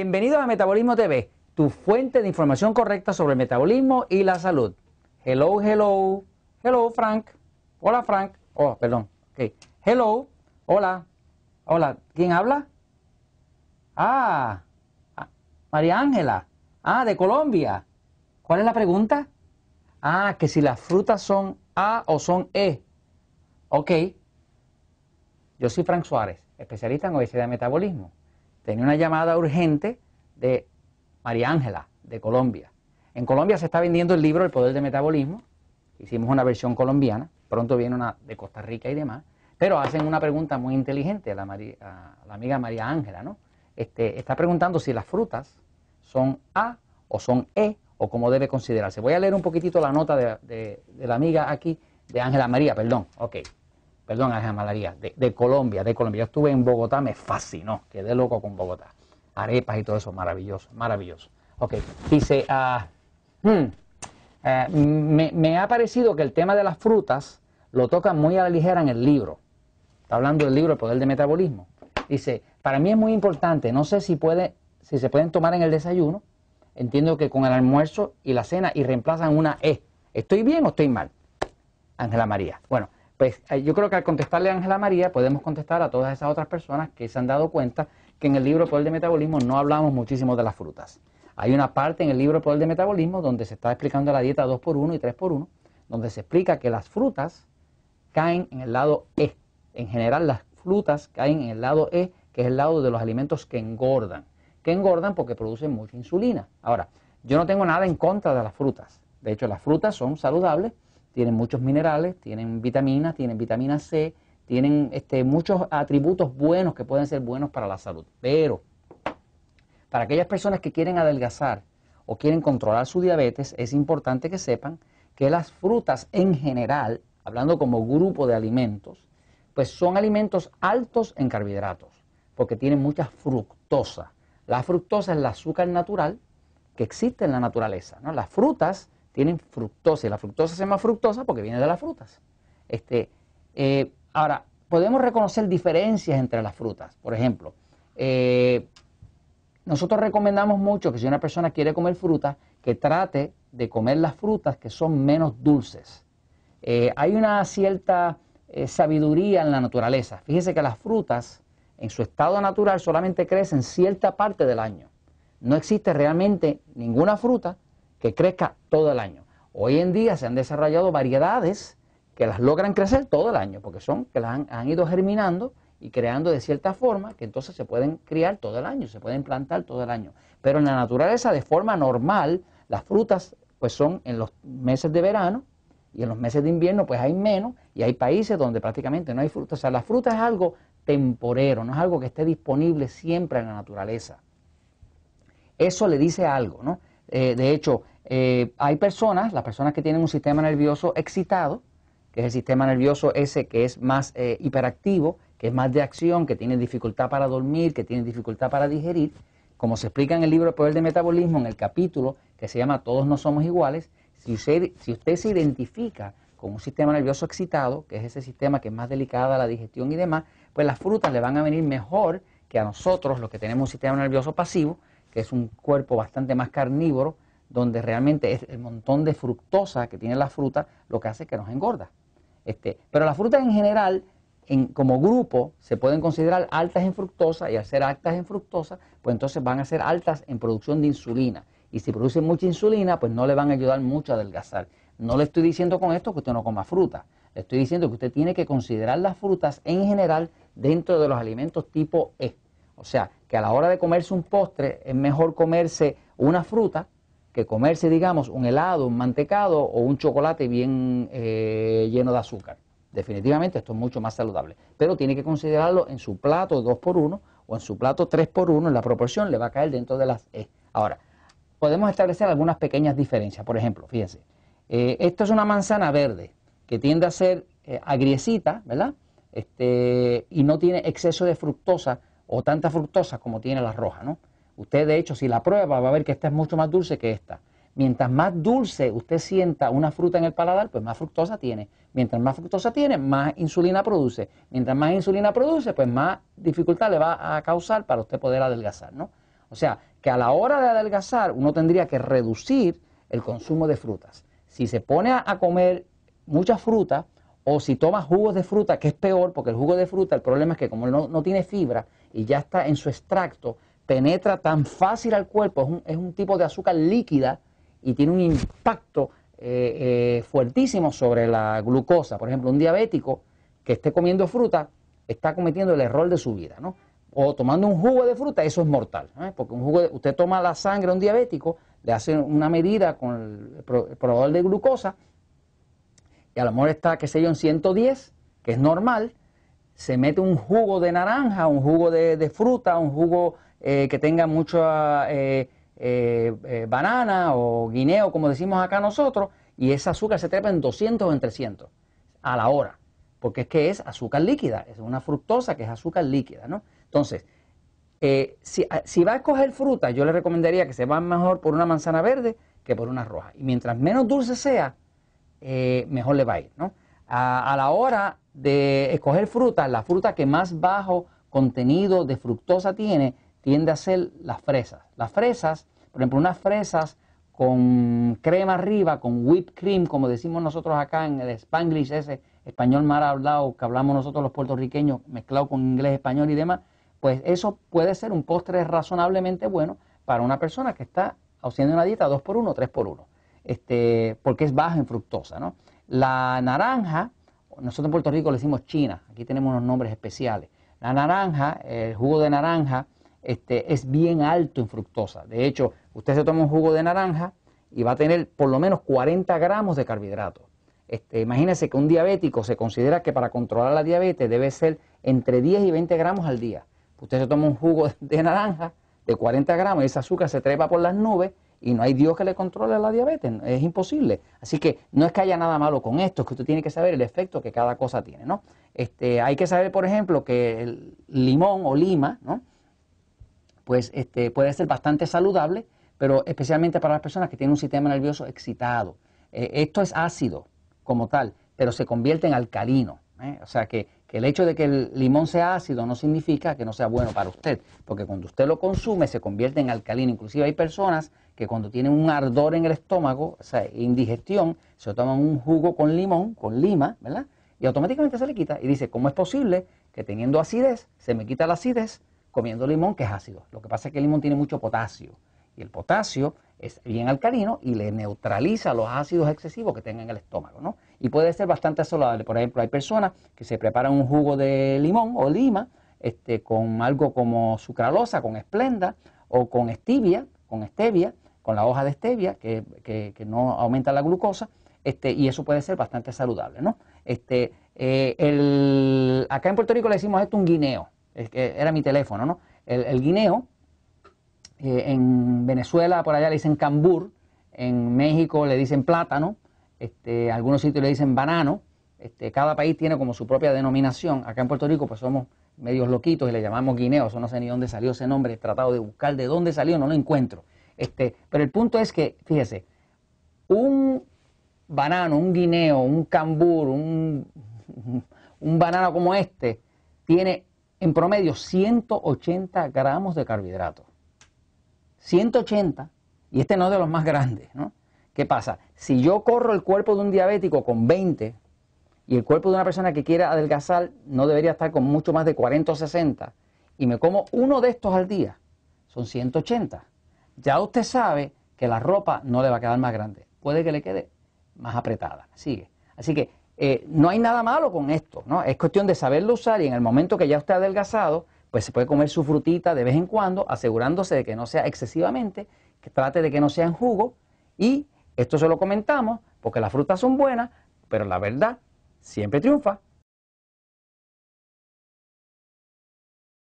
Bienvenido a Metabolismo TV, tu fuente de información correcta sobre el metabolismo y la salud. Hello, hello, hello Frank. Hola Frank. Oh, perdón. Okay. Hello, hola, hola. ¿Quién habla? Ah. ah, María Ángela. Ah, de Colombia. ¿Cuál es la pregunta? Ah, que si las frutas son A o son E. Ok. Yo soy Frank Suárez, especialista en obesidad y metabolismo tenía una llamada urgente de María Ángela, de Colombia. En Colombia se está vendiendo el libro El Poder del Metabolismo, hicimos una versión colombiana, pronto viene una de Costa Rica y demás, pero hacen una pregunta muy inteligente a la, la amiga María Ángela, ¿no? Este, está preguntando si las frutas son A o son E o cómo debe considerarse. Voy a leer un poquitito la nota de, de la amiga aquí, de Ángela María, perdón. Ok perdón, a María, de, Colombia, de Colombia. Yo estuve en Bogotá, me fascinó, quedé loco con Bogotá. Arepas y todo eso, maravilloso, maravilloso. Ok, dice, ah, hmm, eh, me, ha parecido que el tema de las frutas lo tocan muy a la ligera en el libro. Está hablando del libro El Poder de Metabolismo. Dice, para mí es muy importante, no sé si, puede, si se pueden tomar en el desayuno, entiendo que con el almuerzo y la cena y reemplazan una E. ¿Estoy bien o estoy mal? Ángela María. Bueno, pues eh, yo creo que al contestarle a Ángela María podemos contestar a todas esas otras personas que se han dado cuenta que en el libro Poder de Metabolismo no hablamos muchísimo de las frutas. Hay una parte en el libro Poder de Metabolismo donde se está explicando la dieta 2x1 y 3x1, donde se explica que las frutas caen en el lado E. En general las frutas caen en el lado E, que es el lado de los alimentos que engordan. Que engordan porque producen mucha insulina. Ahora, yo no tengo nada en contra de las frutas. De hecho, las frutas son saludables tienen muchos minerales, tienen vitaminas, tienen vitamina C, tienen este, muchos atributos buenos que pueden ser buenos para la salud. Pero para aquellas personas que quieren adelgazar o quieren controlar su diabetes, es importante que sepan que las frutas en general, hablando como grupo de alimentos, pues son alimentos altos en carbohidratos, porque tienen mucha fructosa. La fructosa es el azúcar natural que existe en la naturaleza. ¿no? Las frutas tienen fructosa y la fructosa se llama fructosa porque viene de las frutas. Este, eh, ahora, podemos reconocer diferencias entre las frutas. Por ejemplo, eh, nosotros recomendamos mucho que si una persona quiere comer fruta que trate de comer las frutas que son menos dulces. Eh, hay una cierta sabiduría en la naturaleza. Fíjese que las frutas en su estado natural solamente crecen cierta parte del año. No existe realmente ninguna fruta que crezca todo el año. Hoy en día se han desarrollado variedades que las logran crecer todo el año, porque son que las han, ido germinando y creando de cierta forma que entonces se pueden criar todo el año, se pueden plantar todo el año. Pero en la naturaleza, de forma normal, las frutas pues son en los meses de verano y en los meses de invierno pues hay menos y hay países donde prácticamente no hay frutas. O sea, la fruta es algo temporero, no es algo que esté disponible siempre en la naturaleza. Eso le dice algo, ¿no? Eh, de hecho, eh, hay personas, las personas que tienen un sistema nervioso excitado, que es el sistema nervioso ese que es más eh, hiperactivo, que es más de acción, que tiene dificultad para dormir, que tiene dificultad para digerir, como se explica en el libro El Poder del Metabolismo, en el capítulo que se llama Todos no somos iguales, si usted, si usted se identifica con un sistema nervioso excitado, que es ese sistema que es más delicado a la digestión y demás, pues las frutas le van a venir mejor que a nosotros, los que tenemos un sistema nervioso pasivo, que es un cuerpo bastante más carnívoro, donde realmente es el montón de fructosa que tiene la fruta lo que hace que nos engorda. Este, pero las frutas en general, en, como grupo, se pueden considerar altas en fructosa y al ser altas en fructosa, pues entonces van a ser altas en producción de insulina. Y si producen mucha insulina, pues no le van a ayudar mucho a adelgazar. No le estoy diciendo con esto que usted no coma fruta. Le estoy diciendo que usted tiene que considerar las frutas en general dentro de los alimentos tipo E. O sea, que a la hora de comerse un postre es mejor comerse una fruta que comerse, digamos, un helado, un mantecado o un chocolate bien eh, lleno de azúcar. Definitivamente esto es mucho más saludable, pero tiene que considerarlo en su plato 2 por 1 o en su plato 3 por 1 en la proporción le va a caer dentro de las E. Ahora, podemos establecer algunas pequeñas diferencias. Por ejemplo, fíjense, eh, esto es una manzana verde que tiende a ser eh, agriesita, ¿verdad? Este, y no tiene exceso de fructosa o tanta fructosa como tiene la roja, ¿no? Usted, de hecho, si la prueba, va a ver que esta es mucho más dulce que esta. Mientras más dulce usted sienta una fruta en el paladar, pues más fructosa tiene. Mientras más fructosa tiene, más insulina produce. Mientras más insulina produce, pues más dificultad le va a causar para usted poder adelgazar, ¿no? O sea, que a la hora de adelgazar uno tendría que reducir el consumo de frutas. Si se pone a comer muchas fruta o si toma jugos de fruta, que es peor, porque el jugo de fruta, el problema es que como no tiene fibra y ya está en su extracto, penetra tan fácil al cuerpo, es un, tipo de azúcar líquida y tiene un impacto eh, eh, fuertísimo sobre la glucosa. Por ejemplo, un diabético que esté comiendo fruta está cometiendo el error de su vida, ¿no? O tomando un jugo de fruta, eso es mortal, ¿eh? porque un jugo usted toma la sangre a un diabético, le hace una medida con el, probador de glucosa y a lo mejor está, qué sé yo, en 110, que es normal, se mete un jugo de naranja, un jugo de fruta, un jugo eh, que tenga mucha eh, eh, banana o guineo, como decimos acá nosotros, y ese azúcar se trepa en 200 o en 300 a la hora, porque es que es azúcar líquida, es una fructosa que es azúcar líquida, ¿no? Entonces, ah, si, va a escoger fruta, yo le recomendaría que se va mejor por una manzana verde que por una roja. Y mientras menos dulce sea, mejor le va a ir, ¿no? a, a la hora de escoger fruta, la fruta que más bajo contenido de fructosa tiene tiende a ser las fresas. Las fresas, por ejemplo, unas fresas con crema arriba, con whipped cream, como decimos nosotros acá en el spanglish, ese español mal hablado que hablamos nosotros los puertorriqueños, mezclado con inglés, español y demás, pues eso puede ser un postre razonablemente bueno para una persona que está haciendo una dieta 2 por 1 3 por 1 este, porque es baja en fructosa. ¿no? La naranja, nosotros en Puerto Rico le decimos china, aquí tenemos unos nombres especiales. La naranja, el jugo de naranja, este, es bien alto en fructosa. De hecho, usted se toma un jugo de naranja y va a tener por lo menos 40 gramos de carbohidratos. Este, imagínense que un diabético se considera que para controlar la diabetes debe ser entre 10 y 20 gramos al día. Usted se toma un jugo de naranja de 40 gramos y ese azúcar se trepa por las nubes y no hay Dios que le controle la diabetes, es imposible. Así que no es que haya nada malo con esto, es que usted tiene que saber el efecto que cada cosa tiene, ¿no? Este, hay que saber, por ejemplo, que el limón o lima, ¿no? pues este, puede ser bastante saludable, pero especialmente para las personas que tienen un sistema nervioso excitado. Eh, esto es ácido como tal, pero se convierte en alcalino. ¿eh? O sea que, que, el hecho de que el limón sea ácido no significa que no sea bueno para usted, porque cuando usted lo consume se convierte en alcalino. Inclusive hay personas que cuando tienen un ardor en el estómago, o sea, indigestión, se toman un jugo con limón, con lima, ¿verdad? Y automáticamente se le quita y dice, ¿cómo es posible que teniendo acidez, se me quita la acidez? comiendo limón que es ácido. Lo que pasa es que el limón tiene mucho potasio y el potasio es bien alcalino y le neutraliza los ácidos excesivos que tenga en el estómago, ¿no? Y puede ser bastante saludable. Por ejemplo, hay personas que se preparan un jugo de limón o lima este, con algo como sucralosa, con esplenda o con stevia, con stevia, con la hoja de stevia que, no aumenta la glucosa, este, y eso puede ser bastante saludable, ¿no? Este, eh, el, acá en Puerto Rico le decimos esto un guineo que era mi teléfono, ¿no? El, guineo, eh, en Venezuela por allá le dicen cambur, en México le dicen plátano, este, algunos sitios le dicen banano, este, cada país tiene como su propia denominación, acá en Puerto Rico pues somos medios loquitos y le llamamos guineo, eso no sé ni dónde salió ese nombre, he tratado de buscar de dónde salió, no lo encuentro. Este, pero el punto es que, fíjese, un banano, un guineo, un cambur, un, un banano como este, tiene en promedio 180 gramos de carbohidratos. 180, y este no es de los más grandes, ¿no? ¿Qué pasa? Si yo corro el cuerpo de un diabético con 20 y el cuerpo de una persona que quiera adelgazar no debería estar con mucho más de 40 o 60 y me como uno de estos al día, son 180. Ya usted sabe que la ropa no le va a quedar más grande, puede que le quede más apretada. Sigue. Así que eh, no hay nada malo con esto, ¿no? Es cuestión de saberlo usar y en el momento que ya ha adelgazado, pues se puede comer su frutita de vez en cuando, asegurándose de que no sea excesivamente, que trate de que no sea en jugo. Y esto se lo comentamos porque las frutas son buenas, pero la verdad siempre triunfa.